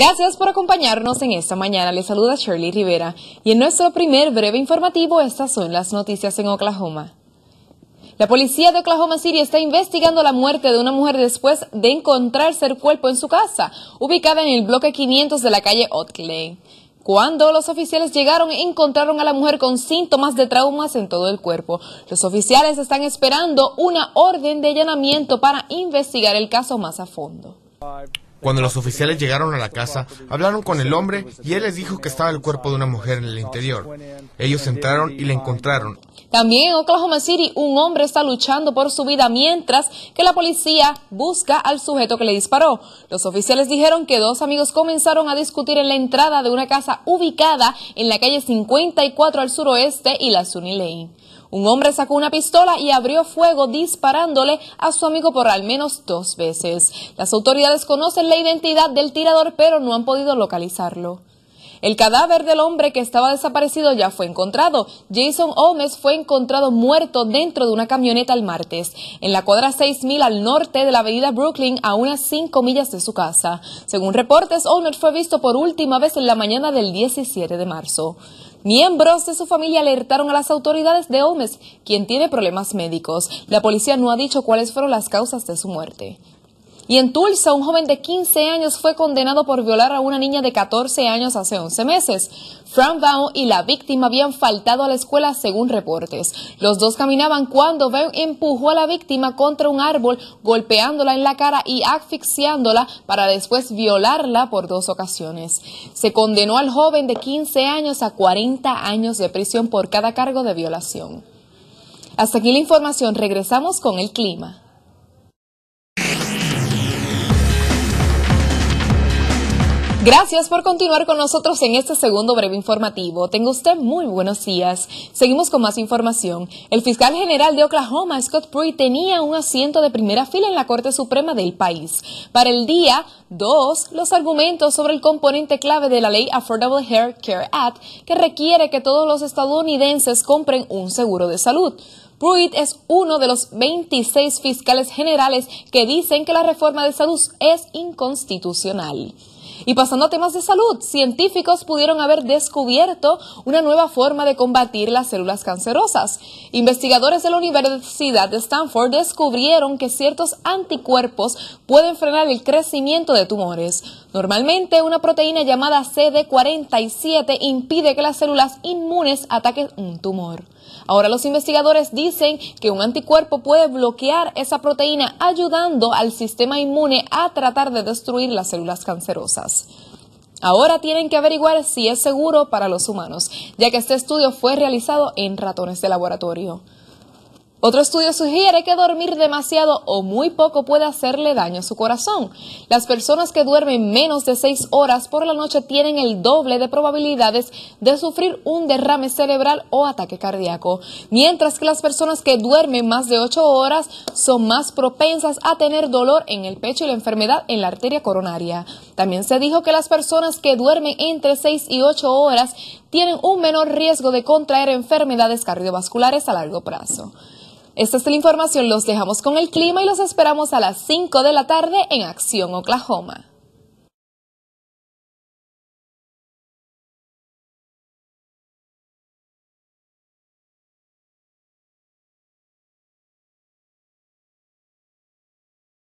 Gracias por acompañarnos en esta mañana. Les saluda Shirley Rivera y en nuestro primer breve informativo estas son las noticias en Oklahoma. La policía de Oklahoma City está investigando la muerte de una mujer después de encontrarse el cuerpo en su casa, ubicada en el bloque 500 de la calle Otley. Cuando los oficiales llegaron, encontraron a la mujer con síntomas de traumas en todo el cuerpo. Los oficiales están esperando una orden de allanamiento para investigar el caso más a fondo. Cuando los oficiales llegaron a la casa, hablaron con el hombre y él les dijo que estaba el cuerpo de una mujer en el interior. Ellos entraron y la encontraron. También en Oklahoma City un hombre está luchando por su vida mientras que la policía busca al sujeto que le disparó. Los oficiales dijeron que dos amigos comenzaron a discutir en la entrada de una casa ubicada en la calle 54 al suroeste y la Sunny Lane. Un hombre sacó una pistola y abrió fuego disparándole a su amigo por al menos dos veces. Las autoridades conocen la identidad del tirador pero no han podido localizarlo. El cadáver del hombre que estaba desaparecido ya fue encontrado. Jason Holmes fue encontrado muerto dentro de una camioneta el martes, en la cuadra 6000 al norte de la avenida Brooklyn, a unas 5 millas de su casa. Según reportes, Holmes fue visto por última vez en la mañana del 17 de marzo. Miembros de su familia alertaron a las autoridades de Holmes, quien tiene problemas médicos. La policía no ha dicho cuáles fueron las causas de su muerte. Y en Tulsa, un joven de 15 años fue condenado por violar a una niña de 14 años hace 11 meses. Frank Vaughn y la víctima habían faltado a la escuela según reportes. Los dos caminaban cuando Vaughn empujó a la víctima contra un árbol, golpeándola en la cara y asfixiándola para después violarla por dos ocasiones. Se condenó al joven de 15 años a 40 años de prisión por cada cargo de violación. Hasta aquí la información, regresamos con el clima. Gracias por continuar con nosotros en este segundo breve informativo. Tengo usted muy buenos días. Seguimos con más información. El fiscal general de Oklahoma, Scott Pruitt, tenía un asiento de primera fila en la Corte Suprema del país. Para el día 2, los argumentos sobre el componente clave de la ley Affordable Health Care Act, que requiere que todos los estadounidenses compren un seguro de salud. Pruitt es uno de los 26 fiscales generales que dicen que la reforma de salud es inconstitucional. Y pasando a temas de salud, científicos pudieron haber descubierto una nueva forma de combatir las células cancerosas. Investigadores de la Universidad de Stanford descubrieron que ciertos anticuerpos pueden frenar el crecimiento de tumores. Normalmente una proteína llamada CD47 impide que las células inmunes ataquen un tumor. Ahora los investigadores dicen que un anticuerpo puede bloquear esa proteína ayudando al sistema inmune a tratar de destruir las células cancerosas. Ahora tienen que averiguar si es seguro para los humanos, ya que este estudio fue realizado en ratones de laboratorio. Otro estudio sugiere que dormir demasiado o muy poco puede hacerle daño a su corazón. Las personas que duermen menos de 6 horas por la noche tienen el doble de probabilidades de sufrir un derrame cerebral o ataque cardíaco, mientras que las personas que duermen más de 8 horas son más propensas a tener dolor en el pecho y la enfermedad en la arteria coronaria. También se dijo que las personas que duermen entre 6 y 8 horas tienen un menor riesgo de contraer enfermedades cardiovasculares a largo plazo. Esta es la información, los dejamos con el clima y los esperamos a las 5 de la tarde en Acción Oklahoma.